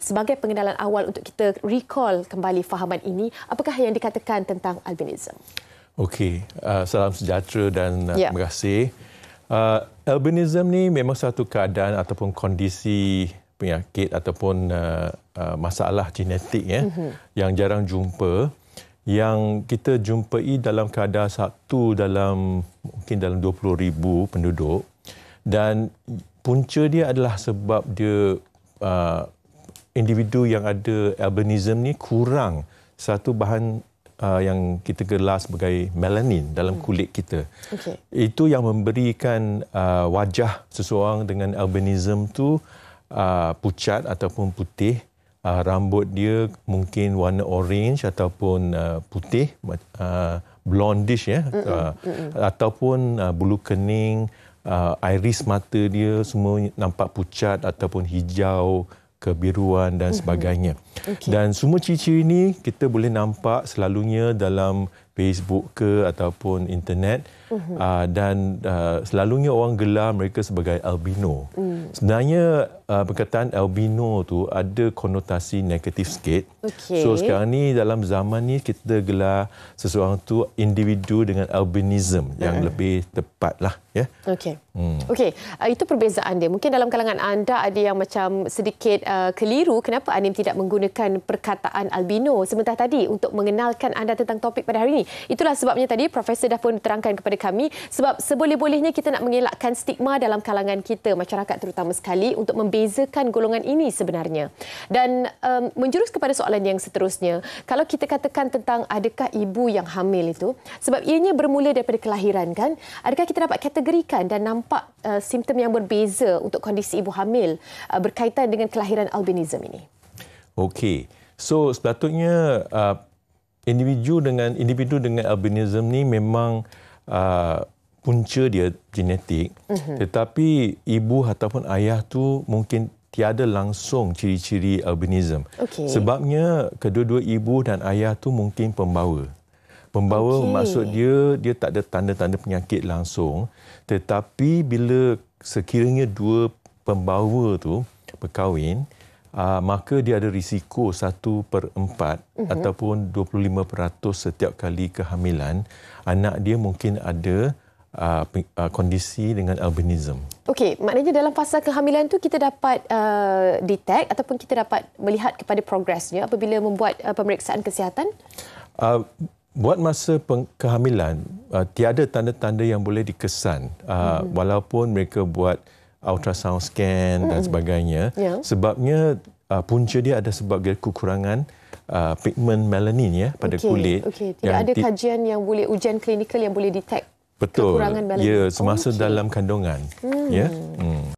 sebagai pengenalan awal untuk kita recall kembali fahaman ini, apakah yang dikatakan tentang albinism? Okey, uh, salam sejahtera dan uh, yeah. terima kasih. Uh, albinism ni memang satu keadaan ataupun kondisi penyakit ataupun uh, uh, masalah genetik ya mm-hmm. yang jarang jumpa yang kita jumpai dalam keadaan satu dalam mungkin dalam 20000 penduduk dan punca dia adalah sebab dia uh, individu yang ada albinism ni kurang satu bahan uh, yang kita gelar sebagai melanin dalam hmm. kulit kita. Okay. Itu yang memberikan uh, wajah seseorang dengan albinism tu uh, pucat ataupun putih. Uh, rambut dia mungkin warna orange ataupun uh, putih, uh, blondish ya, uh, ataupun uh, bulu kening, uh, iris mata dia semua nampak pucat ataupun hijau, kebiruan dan mhm. sebagainya. Okay. Dan semua ciri-ciri ini kita boleh nampak selalunya dalam Facebook ke ataupun internet uh-huh. uh, dan uh, selalunya orang gelar mereka sebagai albino. Uh. Sebenarnya uh, perkataan albino tu ada konotasi negatif sikit. Okay. So sekarang ni dalam zaman ni kita gelar seseorang tu individu dengan albinism uh-huh. yang eh. lebih tepat lah. Yeah. Okay. Hmm. Okey, uh, itu perbezaan dia. Mungkin dalam kalangan anda ada yang macam sedikit uh, keliru kenapa Anim tidak menggunakan perkataan albino sementara tadi untuk mengenalkan anda tentang topik pada hari ini. Itulah sebabnya tadi profesor dah pun terangkan kepada kami sebab seboleh-bolehnya kita nak mengelakkan stigma dalam kalangan kita masyarakat terutama sekali untuk membezakan golongan ini sebenarnya. Dan um, menjurus kepada soalan yang seterusnya, kalau kita katakan tentang adakah ibu yang hamil itu sebab ianya bermula daripada kelahiran kan? Adakah kita dapat kategorikan dan nampak nampak uh, simptom yang berbeza untuk kondisi ibu hamil uh, berkaitan dengan kelahiran albinism ini? Okey. So sepatutnya uh, individu dengan individu dengan albinism ni memang uh, punca dia genetik uh-huh. tetapi ibu ataupun ayah tu mungkin tiada langsung ciri-ciri albinism okay. sebabnya kedua-dua ibu dan ayah tu mungkin pembawa Pembawa okay. maksud dia dia tak ada tanda-tanda penyakit langsung tetapi bila sekiranya dua pembawa tu berkahwin uh, maka dia ada risiko 1 per 4 uh-huh. Mhm. ataupun 25% setiap kali kehamilan anak dia mungkin ada uh, kondisi dengan albinism. Okey, maknanya dalam fasa kehamilan tu kita dapat uh, detect ataupun kita dapat melihat kepada progresnya apabila membuat uh, pemeriksaan kesihatan? Uh, buat masa kehamilan uh, tiada tanda-tanda yang boleh dikesan uh, mm-hmm. walaupun mereka buat ultrasound scan mm-hmm. dan sebagainya yeah. sebabnya uh, punca dia ada sebab kekurangan uh, pigment melanin ya pada okay. kulit okay. tidak ada kajian yang boleh ujian klinikal yang boleh detect betul kekurangan melanin. ya semasa okay. dalam kandungan mm. ya yeah? mm.